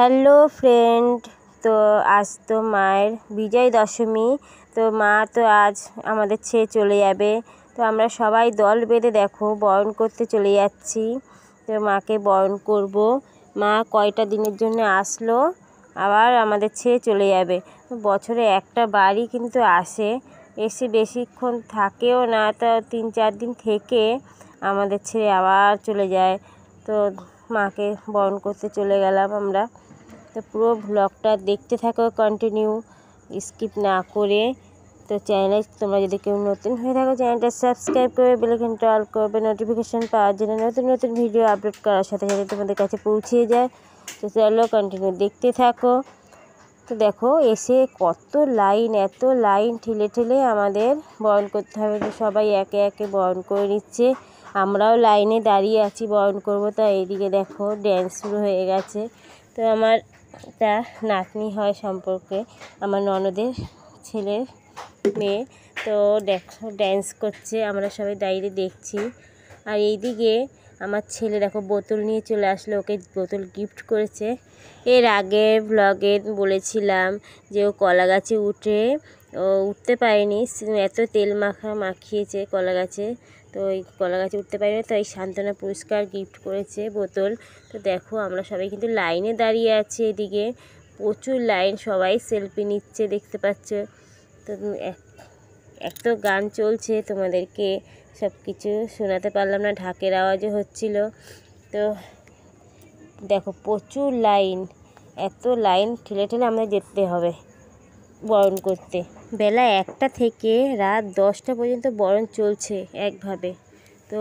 hello friend তো আজ তো মায়ের বিজয় দশমী তো মা তো আজ আমাদের ছেড়ে চলে যাবে তো আমরা সবাই দল বেঁধে দেখো বরণ করতে চলে যাচ্ছি তো মাকে বরণ করব মা কয়টা দিনের জন্য আসলো আবার আমাদের ছেড়ে চলে যাবে বছরে একটা বাড়ি কিন্তু আসে এসে বেশিক্ষণ থাকেও না তো তিন চার দিন থেকে আমাদের ছেড়ে আবার চলে যায় তো মাকে বরণ করতে চলে গেলাম আমরা তো পুরো ব্লগটা দেখতে থাকো কন্টিনিউ স্কিপ না করে তো চ্যানেলে তোমরা যদি কেউ নতুন হয়ে থাকো চ্যানেলটা সাবস্ক্রাইব করবে বেলাইকনটা অল করবে নোটিফিকেশান পাওয়ার জন্য নতুন নতুন ভিডিও আপলোড করার সাথে সাথে তোমাদের কাছে পৌঁছিয়ে যায় তো চ্যানেলও কন্টিনিউ দেখতে থাকো তো দেখো এসে কত লাইন এত লাইন ঠেলে ঠেলে আমাদের বয়ন করতে হবে তো সবাই একে একে বয়ন করে নিচ্ছে আমরাও লাইনে দাঁড়িয়ে আছি বয়ন করবো তো এইদিকে দেখো ড্যান্স শুরু হয়ে গেছে তো আমার তা নাতনি হয় সম্পর্কে আমার ননদের ছেলের মেয়ে তো ড্যান্স করছে আমরা সবাই ডাইরে দেখছি আর এইদিকে আমার ছেলে দেখো বোতল নিয়ে চলে আসলো ওকে বোতল গিফট করেছে এর আগে ব্লগে বলেছিলাম যে ও কলা গাছে উঠে উঠতে পারিনি এত তেল মাখা মাখিয়েছে কলা গাছে তো ওই কলা গাছে উঠতে পারিনি তো এই সান্ত্বনা পুরস্কার গিফট করেছে বোতল তো দেখো আমরা সবাই কিন্তু লাইনে দাঁড়িয়ে আছি এদিকে প্রচুর লাইন সবাই সেলফি নিচ্ছে দেখতে পাচ্ছ তো এক তো গান চলছে তোমাদেরকে সব কিছু শোনাতে পারলাম না ঢাকের আওয়াজও হচ্ছিল তো দেখো প্রচুর লাইন এত লাইন ঠেলে ঠেলে আমাদের যেতে হবে বরণ করতে বেলা একটা থেকে রাত দশটা পর্যন্ত বরণ চলছে একভাবে তো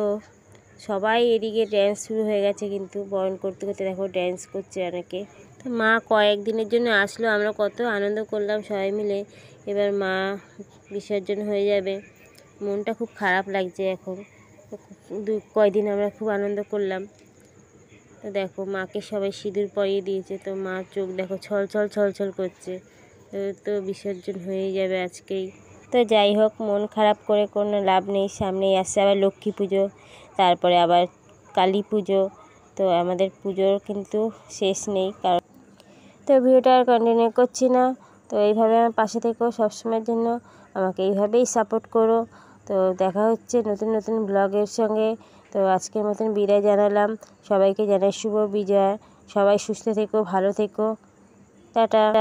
সবাই এদিকে ড্যান্স শুরু হয়ে গেছে কিন্তু বরণ করতে করতে দেখো ড্যান্স করছে অনেকে তো মা কয়েকদিনের জন্য আসলো আমরা কত আনন্দ করলাম সবাই মিলে এবার মা বিসর্জন হয়ে যাবে মনটা খুব খারাপ লাগছে এখন দু কয়দিন আমরা খুব আনন্দ করলাম তো দেখো মাকে সবাই সিঁদুর পরিয়ে দিয়েছে তো মা চোখ দেখো ছল ছল ছল ছল করছে তো বিসর্জন হয়ে যাবে আজকেই তো যাই হোক মন খারাপ করে কোনো লাভ নেই সামনেই আসছে আবার লক্ষ্মী পুজো তারপরে আবার কালী পুজো তো আমাদের পুজোর কিন্তু শেষ নেই কারণ তো ভিডিওটা আর কন্টিনিউ করছি না তো এইভাবে আমার পাশে থেকেও সবসময়ের জন্য আমাকে এইভাবেই সাপোর্ট করো তো দেখা হচ্ছে নতুন নতুন ব্লগের সঙ্গে তো আজকের মতন বিদায় জানালাম সবাইকে জানাই শুভ বিজয় সবাই সুস্থ থেকো ভালো থেকো টাটা